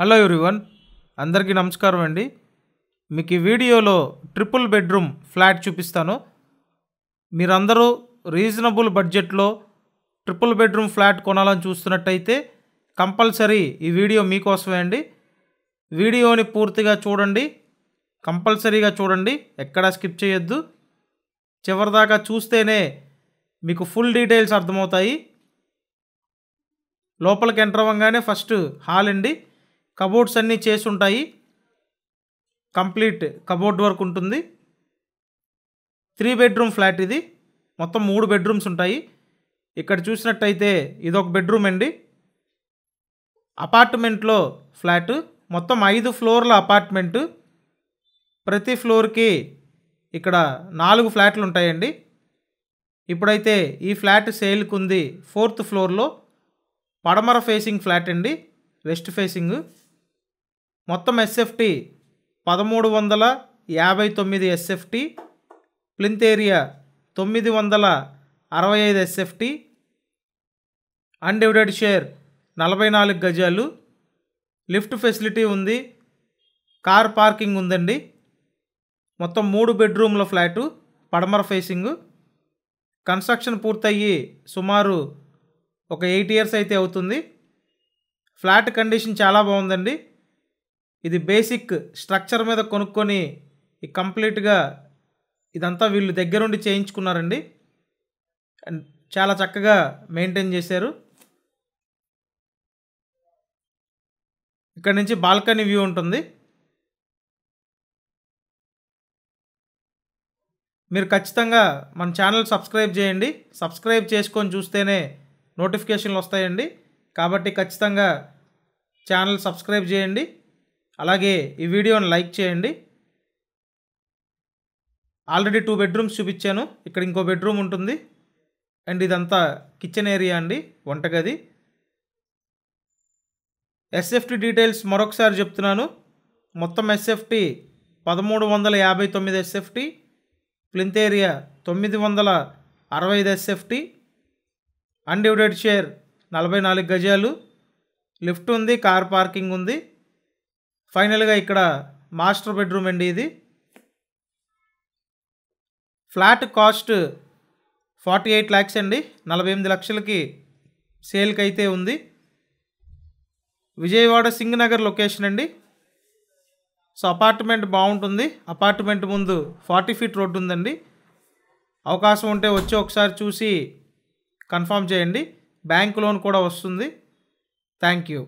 hello everyone అందరికీ నమస్కారం అండి మీకు ఈ వీడియోలో ట్రిపుల్ బెడ్రూమ్ ఫ్లాట్ చూపిస్తాను మీరందరూ రీజనబుల్ బడ్జెట్లో ట్రిపుల్ బెడ్రూమ్ ఫ్లాట్ కొనాలని చూస్తున్నట్టయితే కంపల్సరీ ఈ వీడియో మీకోసమే అండి వీడియోని పూర్తిగా చూడండి కంపల్సరీగా చూడండి ఎక్కడా స్కిప్ చేయొద్దు చివరిదాకా చూస్తేనే మీకు ఫుల్ డీటెయిల్స్ అర్థమవుతాయి లోపలికి ఎంటర్ అవ్వగానే ఫస్ట్ హాల్ అండి కబోర్డ్స్ అన్నీ చేసి ఉంటాయి కంప్లీట్ కబోర్డ్ వర్క్ ఉంటుంది త్రీ బెడ్రూమ్ ఫ్లాట్ ఇది మొత్తం మూడు బెడ్రూమ్స్ ఉంటాయి ఇక్కడ చూసినట్టయితే ఇది ఒక బెడ్రూమ్ అండి అపార్ట్మెంట్లో ఫ్లాట్ మొత్తం ఐదు ఫ్లోర్ల అపార్ట్మెంట్ ప్రతి ఫ్లోర్కి ఇక్కడ నాలుగు ఫ్లాట్లు ఉంటాయండి ఇప్పుడైతే ఈ ఫ్లాట్ సేల్కుంది ఫోర్త్ ఫ్లోర్లో పడమర ఫేసింగ్ ఫ్లాట్ అండి వెస్ట్ ఫేసింగ్ మొత్తం ఎస్ఎఫ్టీ పదమూడు వందల యాభై తొమ్మిది ఎస్ఎఫ్టీ ప్లింత్ ఏరియా తొమ్మిది వందల అరవై ఐదు ఎస్ఎఫ్టీ అన్డివిడెడ్ షేర్ నలభై నాలుగు గజాలు లిఫ్ట్ ఫెసిలిటీ ఉంది కార్ పార్కింగ్ ఉందండి మొత్తం మూడు బెడ్రూమ్ల ఫ్లాటు పడమర ఫేసింగ్ కన్స్ట్రక్షన్ పూర్తయ్యి సుమారు ఒక ఎయిట్ ఇయర్స్ అయితే అవుతుంది ఫ్లాట్ కండిషన్ చాలా బాగుందండి ఇది బేసిక్ స్ట్రక్చర్ మీద కొనుక్కొని కంప్లీట్గా ఇదంతా వీళ్ళు దగ్గరుండి చేయించుకున్నారండి అండ్ చాలా చక్కగా మెయింటైన్ చేశారు ఇక్కడ నుంచి బాల్కనీ వ్యూ ఉంటుంది మీరు ఖచ్చితంగా మన ఛానల్ సబ్స్క్రైబ్ చేయండి సబ్స్క్రైబ్ చేసుకొని చూస్తేనే నోటిఫికేషన్లు వస్తాయండి కాబట్టి ఖచ్చితంగా ఛానల్ సబ్స్క్రైబ్ చేయండి అలాగే ఈ వీడియోని లైక్ చేయండి ఆల్రెడీ టూ బెడ్రూమ్స్ చూపించాను ఇక్కడ ఇంకో బెడ్రూమ్ ఉంటుంది అండ్ ఇదంతా కిచెన్ ఏరియా అండి వంటగది ఎస్ఎఫ్టీ డీటెయిల్స్ మరొకసారి చెప్తున్నాను మొత్తం ఎస్ఎఫ్టీ పదమూడు వందల యాభై తొమ్మిది ఎస్ఎఫ్టీ ప్లింత్ ఏరియా తొమ్మిది వందల అరవై ఐదు ఎస్ఎఫ్టీ అన్డివిడెడ్ షేర్ నలభై నాలుగు గజాలు లిఫ్ట్ ఉంది కార్ పార్కింగ్ ఉంది ఫైనల్గా ఇక్కడ మాస్టర్ బెడ్రూమ్ అండి ఇది flat cost forty eight lakhs అండి నలభై ఎనిమిది లక్షలకి సేల్కి అయితే ఉంది విజయవాడ సింగ్ నగర్ లొకేషన్ అండి సో అపార్ట్మెంట్ బాగుంటుంది అపార్ట్మెంట్ ముందు ఫార్టీ ఫీట్ రోడ్డు ఉందండి అవకాశం ఉంటే వచ్చి ఒకసారి చూసి కన్ఫామ్ చేయండి బ్యాంక్ లోన్ కూడా వస్తుంది థ్యాంక్ యూ